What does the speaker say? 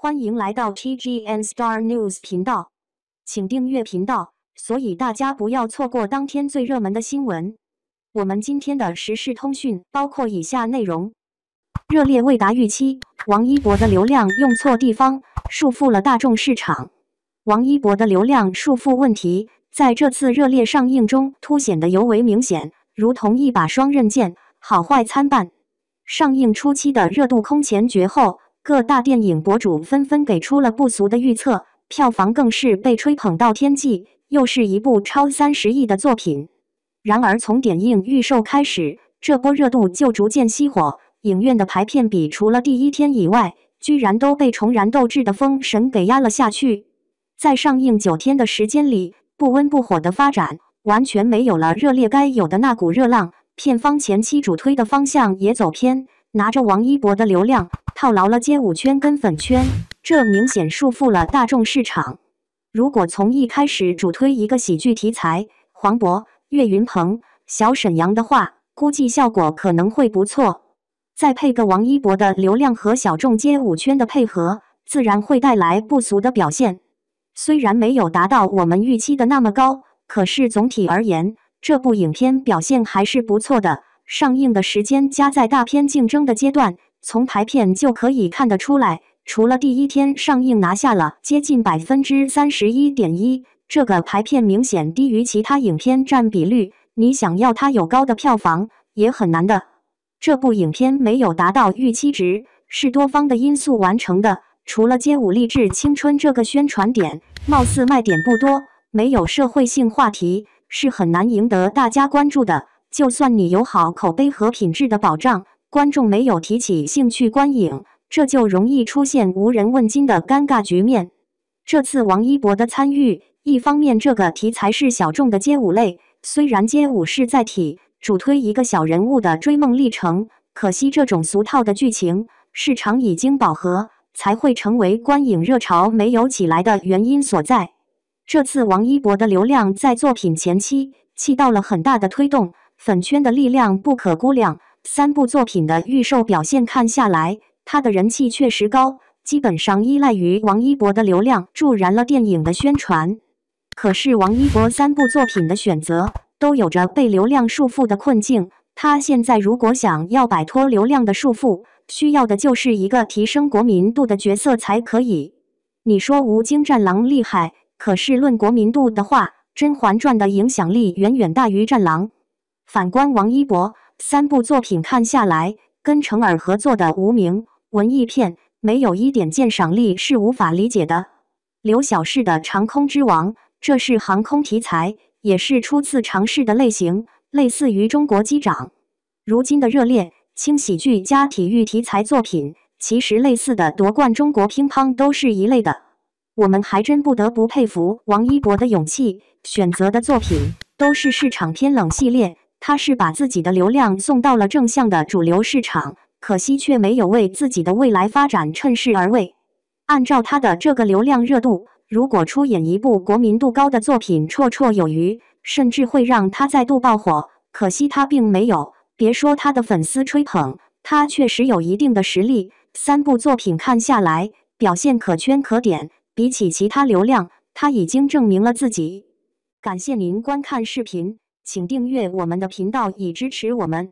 欢迎来到 TGN Star News 频道，请订阅频道，所以大家不要错过当天最热门的新闻。我们今天的时事通讯包括以下内容：《热烈》未达预期，王一博的流量用错地方，束缚了大众市场。王一博的流量束缚问题在这次《热烈》上映中凸显的尤为明显，如同一把双刃剑，好坏参半。上映初期的热度空前绝后。各大电影博主纷纷给出了不俗的预测，票房更是被吹捧到天际，又是一部超三十亿的作品。然而，从点映预售开始，这波热度就逐渐熄火，影院的排片比除了第一天以外，居然都被重燃斗志的《封神》给压了下去。在上映九天的时间里，不温不火的发展，完全没有了热烈该有的那股热浪。片方前期主推的方向也走偏，拿着王一博的流量。套牢了街舞圈跟粉圈，这明显束缚了大众市场。如果从一开始主推一个喜剧题材，黄渤、岳云鹏、小沈阳的话，估计效果可能会不错。再配个王一博的流量和小众街舞圈的配合，自然会带来不俗的表现。虽然没有达到我们预期的那么高，可是总体而言，这部影片表现还是不错的。上映的时间加在大片竞争的阶段。从排片就可以看得出来，除了第一天上映拿下了接近百分之三十一点一，这个排片明显低于其他影片占比率。你想要它有高的票房也很难的。这部影片没有达到预期值，是多方的因素完成的。除了街舞励志青春这个宣传点，貌似卖点不多，没有社会性话题，是很难赢得大家关注的。就算你有好口碑和品质的保障。观众没有提起兴趣观影，这就容易出现无人问津的尴尬局面。这次王一博的参与，一方面这个题材是小众的街舞类，虽然街舞是载体，主推一个小人物的追梦历程，可惜这种俗套的剧情市场已经饱和，才会成为观影热潮没有起来的原因所在。这次王一博的流量在作品前期起到了很大的推动，粉圈的力量不可估量。三部作品的预售表现看下来，他的人气确实高，基本上依赖于王一博的流量，助燃了电影的宣传。可是王一博三部作品的选择都有着被流量束缚的困境。他现在如果想要摆脱流量的束缚，需要的就是一个提升国民度的角色才可以。你说吴京战狼厉害，可是论国民度的话，《甄嬛传》的影响力远远大于战狼。反观王一博。三部作品看下来，跟陈耳合作的《无名》文艺片没有一点鉴赏力是无法理解的。刘晓世的《长空之王》，这是航空题材，也是初次尝试的类型，类似于《中国机长》。如今的热烈轻喜剧加体育题材作品，其实类似的《夺冠》《中国乒乓》都是一类的。我们还真不得不佩服王一博的勇气，选择的作品都是市场偏冷系列。他是把自己的流量送到了正向的主流市场，可惜却没有为自己的未来发展趁势而为。按照他的这个流量热度，如果出演一部国民度高的作品，绰绰有余，甚至会让他再度爆火。可惜他并没有。别说他的粉丝吹捧，他确实有一定的实力。三部作品看下来，表现可圈可点。比起其他流量，他已经证明了自己。感谢您观看视频。请订阅我们的频道，以支持我们。